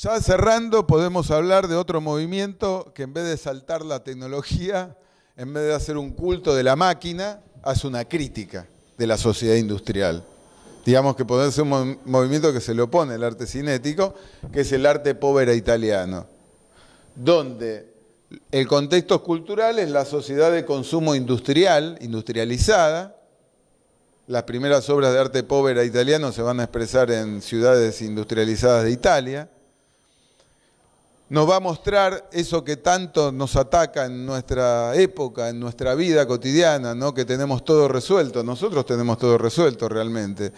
Ya cerrando, podemos hablar de otro movimiento que en vez de saltar la tecnología, en vez de hacer un culto de la máquina, hace una crítica de la sociedad industrial. Digamos que puede ser un movimiento que se le opone al arte cinético, que es el arte povera italiano, donde el contexto cultural es la sociedad de consumo industrial, industrializada. Las primeras obras de arte povera italiano se van a expresar en ciudades industrializadas de Italia nos va a mostrar eso que tanto nos ataca en nuestra época, en nuestra vida cotidiana, ¿no? que tenemos todo resuelto, nosotros tenemos todo resuelto realmente,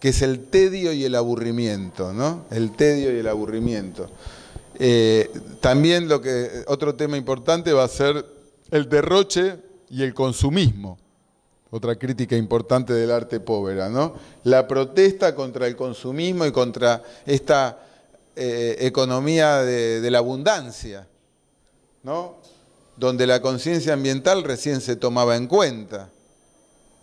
que es el tedio y el aburrimiento, ¿no? El tedio y el aburrimiento. Eh, también lo que, otro tema importante va a ser el derroche y el consumismo. Otra crítica importante del arte pobre, ¿no? La protesta contra el consumismo y contra esta eh, economía de, la abundancia, donde la conciencia ambiental recién se tomaba en cuenta.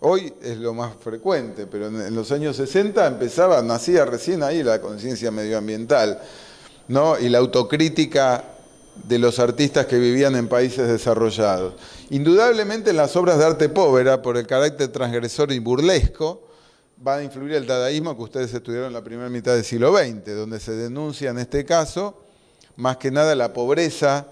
Hoy es lo más frecuente, pero en, los años 60 empezaba, nacía recién ahí la conciencia medioambiental y la autocrítica de los artistas que vivían en países desarrollados. Indudablemente en las obras de arte pobre, por el carácter transgresor y burlesco, va a influir el dadaísmo que ustedes estudiaron en la primera mitad del siglo XX, donde se denuncia en este caso más que nada la pobreza,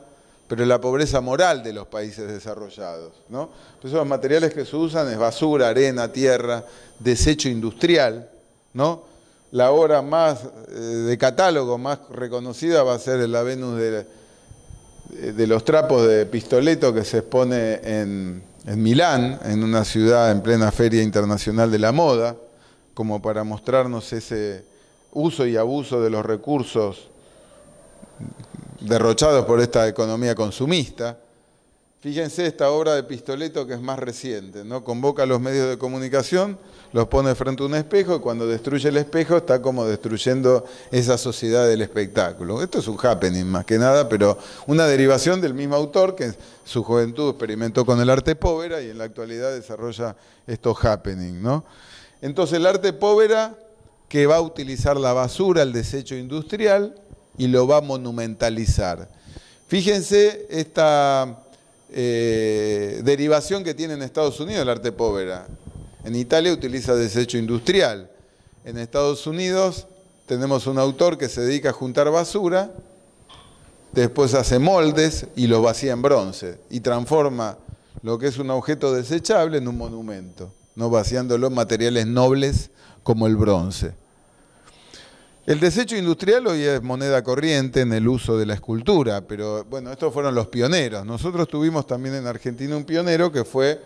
pero la pobreza moral de los países desarrollados. ¿no? los materiales que se usan es basura, arena, tierra, desecho industrial. ¿no? La obra más eh, de catálogo, más reconocida, va a ser la Venus de, eh, los trapos de Pistoleto que se expone en Milán, en una ciudad en plena Feria Internacional de la Moda como para mostrarnos ese uso y abuso de los recursos derrochados por esta economía consumista. Fíjense esta obra de Pistoleto que es más reciente, ¿no? Convoca a los medios de comunicación, los pone frente a un espejo y cuando destruye el espejo está como destruyendo esa sociedad del espectáculo. Esto es un happening más que nada, pero una derivación del mismo autor que en su juventud experimentó con el arte povera y en la actualidad desarrolla estos happening, ¿no? Entonces el arte povera que va a utilizar la basura, el desecho industrial y lo va a monumentalizar. Fíjense esta eh, derivación que tiene en Estados Unidos el arte povera. En Italia utiliza desecho industrial. En Estados Unidos tenemos un autor que se dedica a juntar basura, después hace moldes y lo vacía en bronce y transforma lo que es un objeto desechable en un monumento. ¿no? vaciándolo en materiales nobles como el bronce. El desecho industrial hoy es moneda corriente en el uso de la escultura, pero bueno, estos fueron los pioneros. Nosotros tuvimos también en Argentina un pionero que fue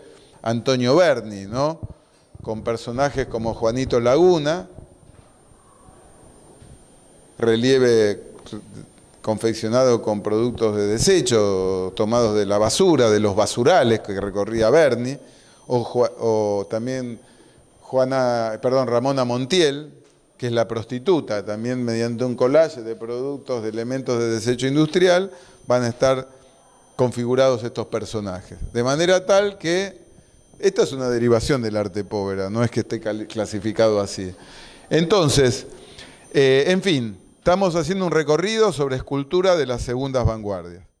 Antonio Berni, ¿no? Con personajes como Juanito Laguna, relieve confeccionado con productos de desecho tomados de la basura, de los basurales que recorría Berni, o, también Juana, perdón, Ramona Montiel, que es la prostituta, también mediante un collage de productos, de elementos de desecho industrial, van a estar configurados estos personajes. De manera tal que esta es una derivación del arte pobre, no es que esté clasificado así. Entonces, eh, en fin, estamos haciendo un recorrido sobre escultura de las segundas vanguardias.